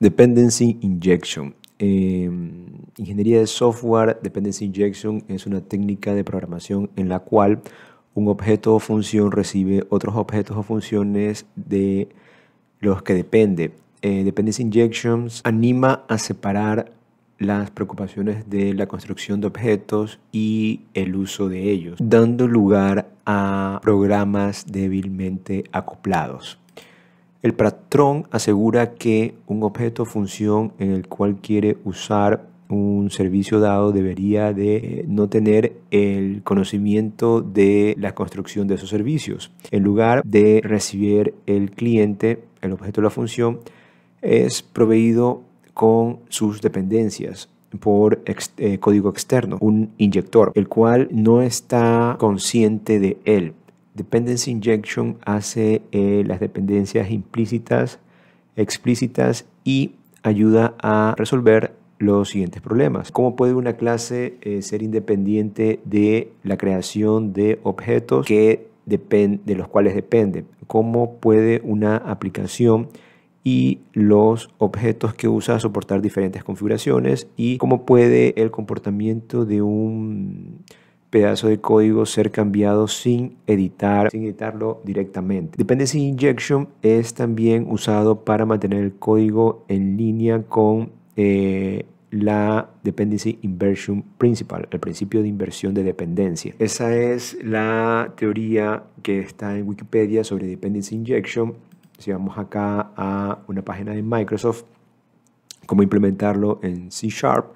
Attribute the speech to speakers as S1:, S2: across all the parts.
S1: Dependency Injection. Eh, ingeniería de software, Dependency Injection es una técnica de programación en la cual un objeto o función recibe otros objetos o funciones de los que depende. Eh, dependency Injections anima a separar las preocupaciones de la construcción de objetos y el uso de ellos, dando lugar a programas débilmente acoplados. El patrón asegura que un objeto o función en el cual quiere usar un servicio dado debería de no tener el conocimiento de la construcción de esos servicios. En lugar de recibir el cliente, el objeto de la función, es proveído con sus dependencias por eh, código externo, un inyector, el cual no está consciente de él. Dependency Injection hace eh, las dependencias implícitas, explícitas y ayuda a resolver los siguientes problemas. ¿Cómo puede una clase eh, ser independiente de la creación de objetos que de los cuales depende? ¿Cómo puede una aplicación y los objetos que usa soportar diferentes configuraciones? ¿Y cómo puede el comportamiento de un pedazo de código ser cambiado sin editar, editarlo directamente. Dependency injection es también usado para mantener el código en línea con eh, la Dependency Inversion Principal, el principio de inversión de dependencia. Esa es la teoría que está en Wikipedia sobre Dependency Injection. Si vamos acá a una página de Microsoft, cómo implementarlo en C Sharp,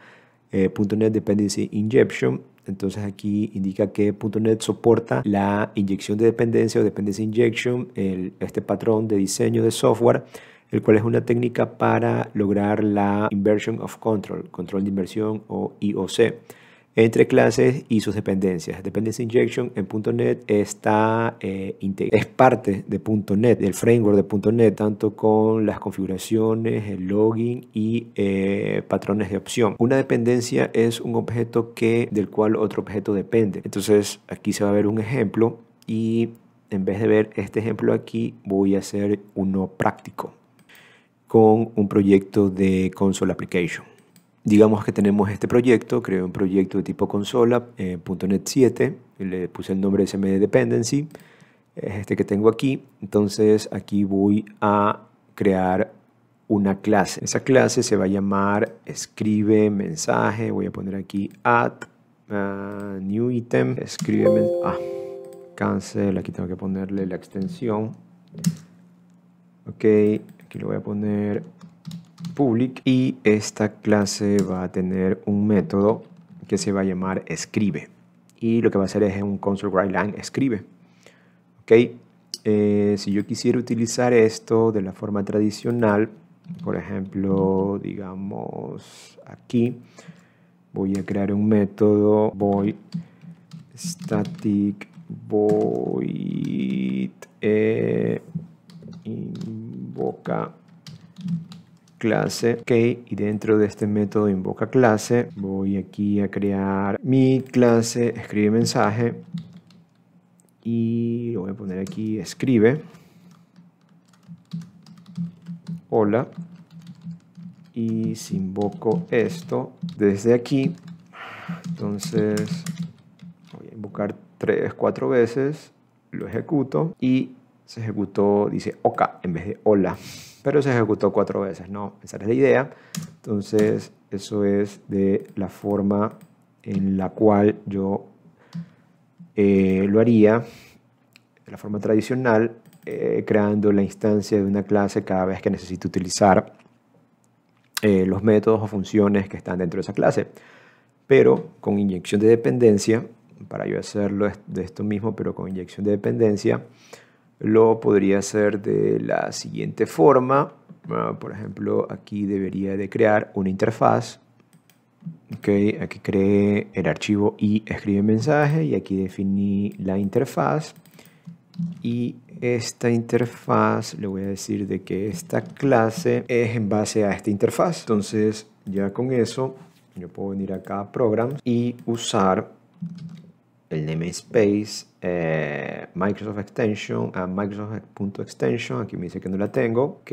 S1: eh, .NET Dependency Injection, entonces aquí indica que .NET soporta la inyección de dependencia o dependencia injection, este patrón de diseño de software, el cual es una técnica para lograr la inversion of control, control de inversión o IOC entre clases y sus dependencias. Dependency Injection en .NET está, eh, es parte de .NET, del framework de .NET, tanto con las configuraciones, el login y eh, patrones de opción. Una dependencia es un objeto que, del cual otro objeto depende. Entonces aquí se va a ver un ejemplo y en vez de ver este ejemplo aquí, voy a hacer uno práctico con un proyecto de console application digamos que tenemos este proyecto, creo un proyecto de tipo consola, eh, .NET 7, le puse el nombre SMD Dependency, es este que tengo aquí, entonces aquí voy a crear una clase. Esa clase se va a llamar escribe mensaje, voy a poner aquí add ah, new item, escribe ah, cancel, aquí tengo que ponerle la extensión. Ok, aquí lo voy a poner public y esta clase va a tener un método que se va a llamar escribe y lo que va a hacer es un console write escribe ok eh, si yo quisiera utilizar esto de la forma tradicional por ejemplo digamos aquí voy a crear un método void static void eh, invoca clase, ok, y dentro de este método invoca clase, voy aquí a crear mi clase, escribe mensaje, y lo voy a poner aquí, escribe, hola, y si invoco esto desde aquí, entonces voy a invocar tres, cuatro veces, lo ejecuto y se ejecutó, dice oka en vez de hola pero se ejecutó cuatro veces, ¿no? Esa es la idea. Entonces, eso es de la forma en la cual yo eh, lo haría, de la forma tradicional, eh, creando la instancia de una clase cada vez que necesito utilizar eh, los métodos o funciones que están dentro de esa clase. Pero con inyección de dependencia, para yo hacerlo de esto mismo, pero con inyección de dependencia, lo podría hacer de la siguiente forma. Ah, por ejemplo, aquí debería de crear una interfaz. Okay, aquí creé el archivo y escribe mensaje y aquí definí la interfaz. Y esta interfaz, le voy a decir de que esta clase es en base a esta interfaz. Entonces, ya con eso, yo puedo venir acá a Programs y usar el namespace eh, microsoft Extension a Microsoft.extension. Aquí me dice que no la tengo. Ok.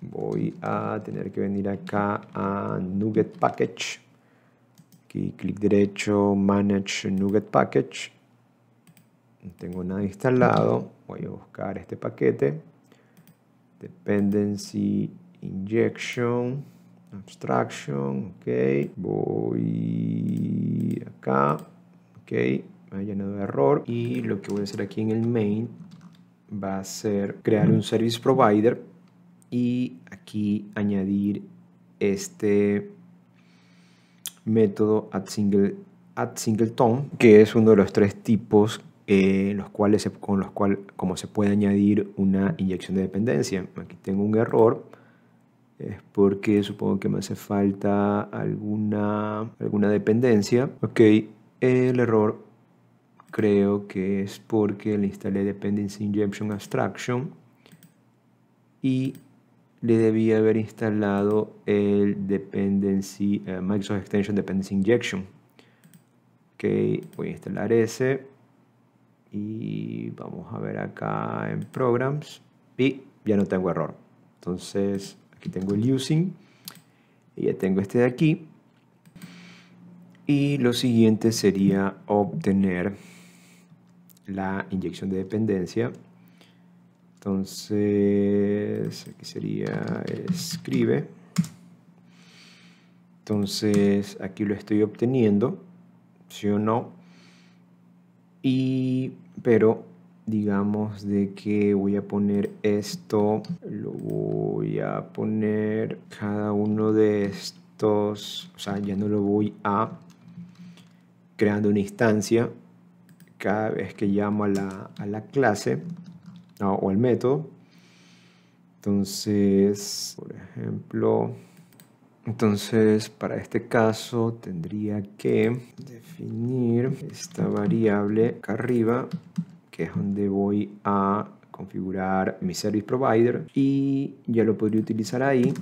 S1: Voy a tener que venir acá a nuget Package. Aquí clic derecho, Manage nuget Package. No tengo nada instalado. Voy a buscar este paquete. Dependency Injection. Abstraction. Ok. Voy acá. Ok me llenado de error y lo que voy a hacer aquí en el main va a ser crear un service provider y aquí añadir este método at single singleton que es uno de los tres tipos eh, los cuales con los cuales como se puede añadir una inyección de dependencia aquí tengo un error es porque supongo que me hace falta alguna alguna dependencia ok el error creo que es porque le instalé Dependency Injection Abstraction y le debía haber instalado el Dependency, eh, Microsoft Extension Dependency Injection. Ok, voy a instalar ese y vamos a ver acá en Programs y ya no tengo error. Entonces aquí tengo el Using y ya tengo este de aquí. Y lo siguiente sería obtener la inyección de dependencia. Entonces, aquí sería escribe. Entonces, aquí lo estoy obteniendo, sí o no. Y, pero, digamos de que voy a poner esto, lo voy a poner cada uno de estos, o sea, ya no lo voy a creando una instancia, cada vez que llamo a la, clase o al método. Entonces, por ejemplo, entonces para este caso tendría que definir esta variable acá arriba, que es donde voy a configurar mi service provider y ya lo podría utilizar ahí.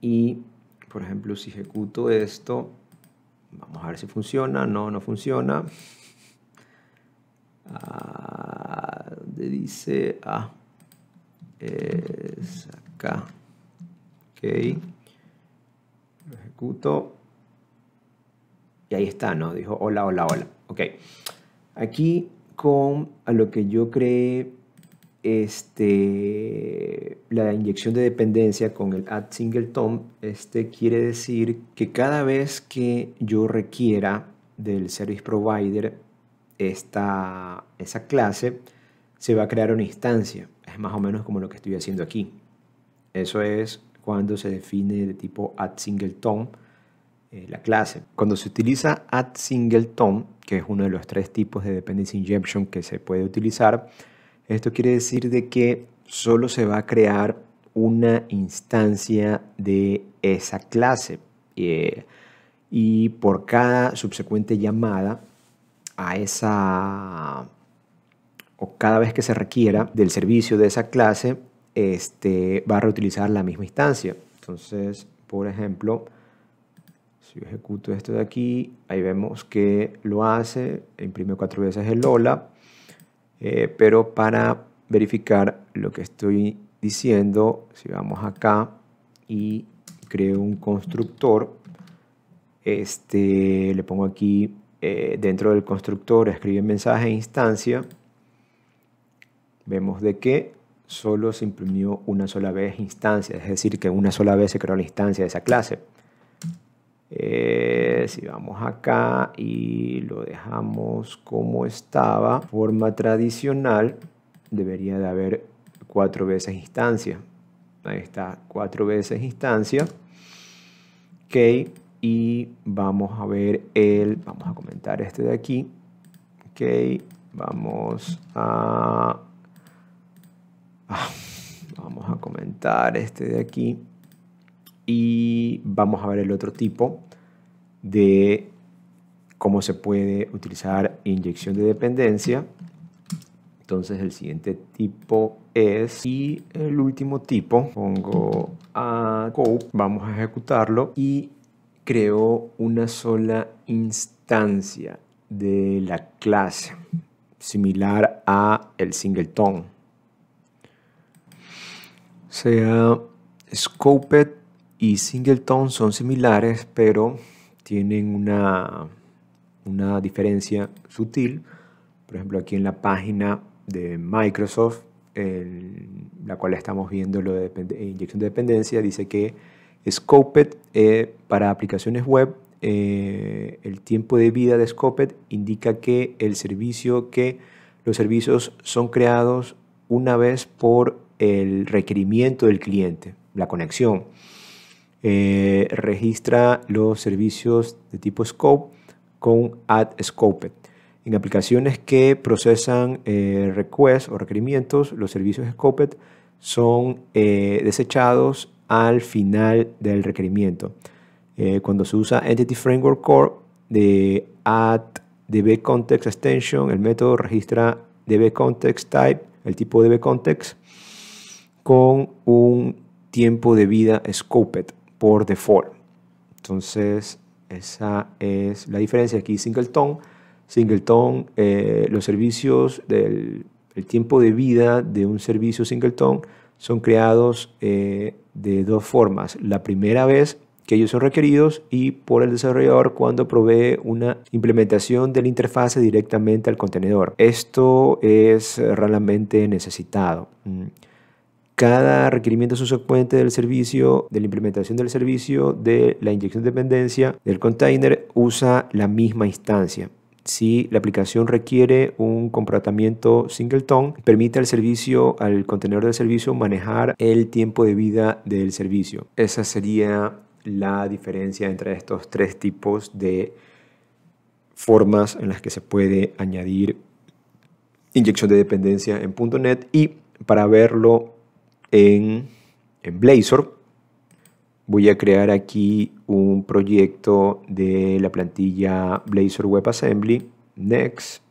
S1: Y, por ejemplo, si ejecuto esto, vamos a ver si funciona, no, no funciona. dice? a es acá. Ok. Lo ejecuto. Y ahí está, ¿no? Dijo, hola, hola, hola. Ok. Aquí con a lo que yo creé este, la inyección de dependencia con el add singleton, este quiere decir que cada vez que yo requiera del service provider esta, esa clase, se va a crear una instancia. Es más o menos como lo que estoy haciendo aquí. Eso es cuando se define de tipo at singleton eh, la clase. Cuando se utiliza at singleton, que es uno de los tres tipos de dependency injection que se puede utilizar, esto quiere decir de que solo se va a crear una instancia de esa clase. Eh, y por cada subsecuente llamada a esa cada vez que se requiera del servicio de esa clase, este, va a reutilizar la misma instancia. Entonces, por ejemplo, si yo ejecuto esto de aquí, ahí vemos que lo hace, imprime cuatro veces el hola, eh, pero para verificar lo que estoy diciendo, si vamos acá y creo un constructor, este, le pongo aquí eh, dentro del constructor, escribe mensaje e instancia, vemos de que solo se imprimió una sola vez instancia, es decir, que una sola vez se creó la instancia de esa clase. Eh, si vamos acá y lo dejamos como estaba, forma tradicional debería de haber cuatro veces instancia. Ahí está, cuatro veces instancia. Ok, y vamos a ver el, vamos a comentar este de aquí. Ok, vamos a Ah, vamos a comentar este de aquí. Y vamos a ver el otro tipo de cómo se puede utilizar inyección de dependencia. Entonces el siguiente tipo es y el último tipo pongo a vamos a ejecutarlo y creo una sola instancia de la clase similar a el singleton sea Scoped y Singleton son similares, pero tienen una, una diferencia sutil. Por ejemplo, aquí en la página de Microsoft, en la cual estamos viendo lo de eh, inyección de dependencia, dice que Scoped eh, para aplicaciones web, eh, el tiempo de vida de Scoped indica que el servicio que los servicios son creados una vez por el requerimiento del cliente, la conexión. Eh, registra los servicios de tipo scope con add scope. En aplicaciones que procesan eh, requests o requerimientos, los servicios scoped son eh, desechados al final del requerimiento. cuando se usa Entity Framework Core de add DB Context Extension, el método registra DB Context Type, el tipo DB Context, con un tiempo de vida scoped por default. Entonces, esa es la diferencia. Aquí Singleton, Singleton, eh, los servicios del tiempo de vida de un servicio Singleton son creados eh, de dos formas. La primera vez que ellos son requeridos y por el desarrollador cuando provee una implementación de la interfase directamente al contenedor. Esto es realmente necesitado. Mm cada requerimiento subsecuente del servicio, de la implementación del servicio, de la inyección de dependencia del container usa la misma instancia. Si la aplicación requiere un comportamiento singleton, permite al servicio, al contenedor del servicio, manejar el tiempo de vida del servicio. Esa sería la diferencia entre estos tres tipos de formas en las que se puede añadir inyección de dependencia en .NET y para verlo en, Blazor, voy a crear aquí un proyecto de la plantilla Blazor WebAssembly, next,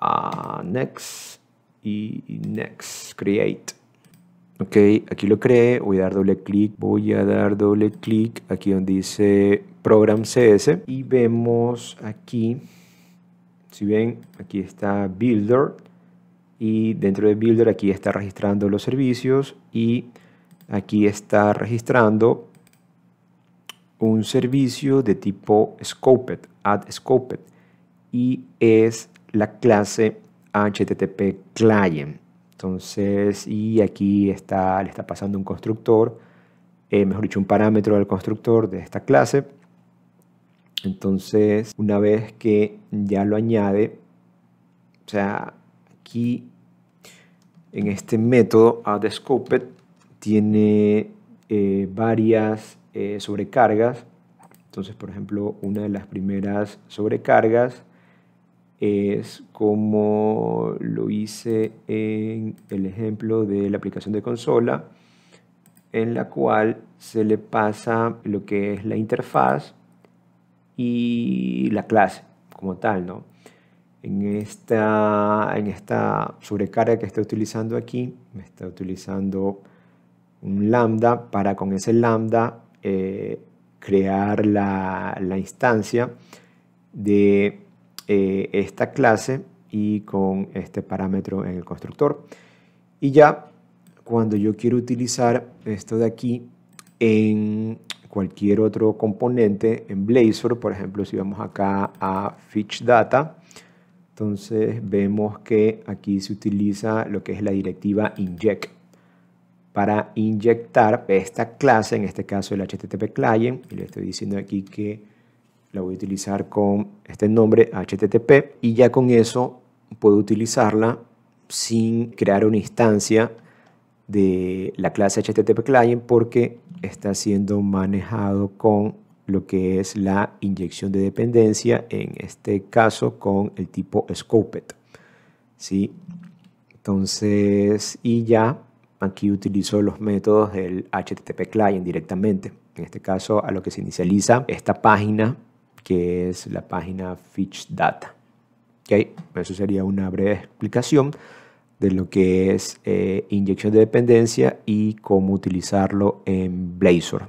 S1: ah, next y next, create. Ok, aquí lo cree voy a dar doble clic, voy a dar doble clic aquí donde dice Program CS y vemos aquí, si ven, aquí está Builder, y dentro de Builder aquí está registrando los servicios y aquí está registrando un servicio de tipo Scoped, add Scoped y es la clase HTTP client. Entonces, y aquí está, le está pasando un constructor, eh, mejor dicho, un parámetro del constructor de esta clase. Entonces, una vez que ya lo añade, o sea, aquí en este método AddScoped tiene eh, varias eh, sobrecargas. Entonces, por ejemplo, una de las primeras sobrecargas es como lo hice en el ejemplo de la aplicación de consola, en la cual se le pasa lo que es la interfaz y la clase como tal, ¿no? en esta, en esta sobrecarga que está utilizando aquí, me está utilizando un lambda para con ese lambda eh, crear la, instancia de eh, esta clase y con este parámetro en el constructor. Y ya cuando yo quiero utilizar esto de aquí en cualquier otro componente, en Blazor, por ejemplo, si vamos acá a Fetch Data, entonces vemos que aquí se utiliza lo que es la directiva inject para inyectar esta clase, en este caso el HTTP client, y le estoy diciendo aquí que la voy a utilizar con este nombre HTTP y ya con eso puedo utilizarla sin crear una instancia de la clase HTTP client porque está siendo manejado con lo que es la inyección de dependencia, en este caso con el tipo Scoped. ¿sí? Entonces, y ya aquí utilizo los métodos del HTTP client directamente. En este caso, a lo que se inicializa esta página, que es la página Fetch Data. Eso sería una breve explicación de lo que es eh, inyección de dependencia y cómo utilizarlo en Blazor.